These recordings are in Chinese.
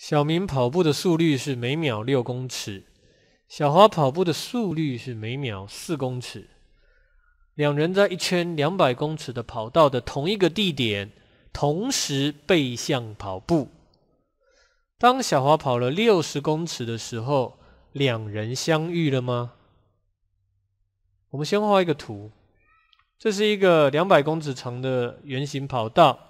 小明跑步的速率是每秒六公尺，小华跑步的速率是每秒四公尺。两人在一圈两百公尺的跑道的同一个地点，同时背向跑步。当小华跑了六十公尺的时候，两人相遇了吗？我们先画一个图，这是一个两百公尺长的圆形跑道。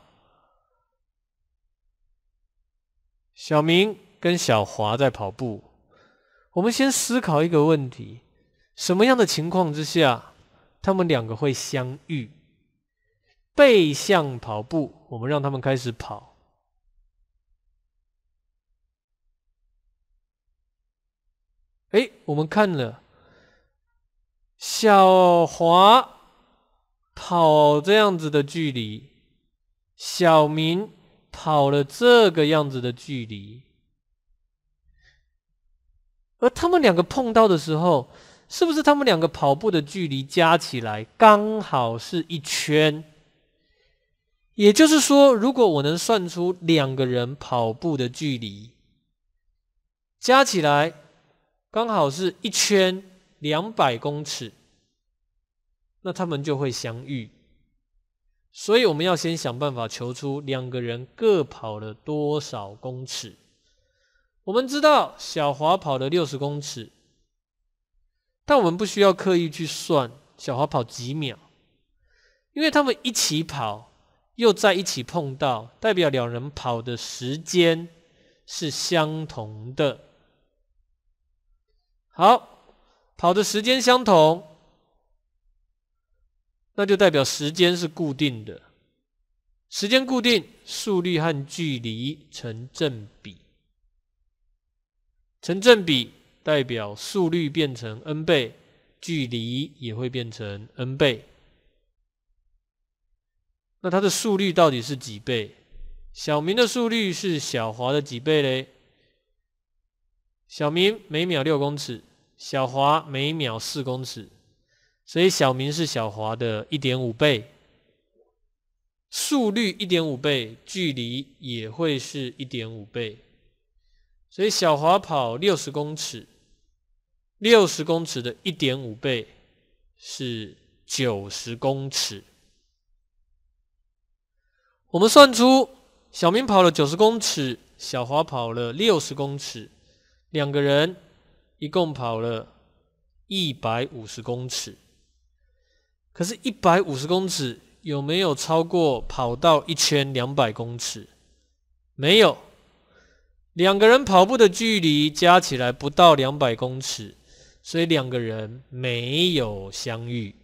小明跟小华在跑步，我们先思考一个问题：什么样的情况之下，他们两个会相遇？背向跑步，我们让他们开始跑。哎，我们看了，小华跑这样子的距离，小明。跑了这个样子的距离，而他们两个碰到的时候，是不是他们两个跑步的距离加起来刚好是一圈？也就是说，如果我能算出两个人跑步的距离加起来刚好是一圈两百公尺，那他们就会相遇。所以我们要先想办法求出两个人各跑了多少公尺。我们知道小华跑了六十公尺，但我们不需要刻意去算小华跑几秒，因为他们一起跑，又在一起碰到，代表两人跑的时间是相同的。好，跑的时间相同。那就代表时间是固定的，时间固定，速率和距离成正比。成正比代表速率变成 n 倍，距离也会变成 n 倍。那它的速率到底是几倍？小明的速率是小华的几倍嘞？小明每秒六公尺，小华每秒四公尺。所以小明是小华的一点五倍，速率一点五倍，距离也会是一点五倍。所以小华跑六十公尺六十公尺的一点五倍是九十公尺。我们算出小明跑了九十公尺，小华跑了六十公尺，两个人一共跑了一百五十公尺。可是，一百五十公尺有没有超过跑道一圈两百公尺？没有，两个人跑步的距离加起来不到两百公尺，所以两个人没有相遇。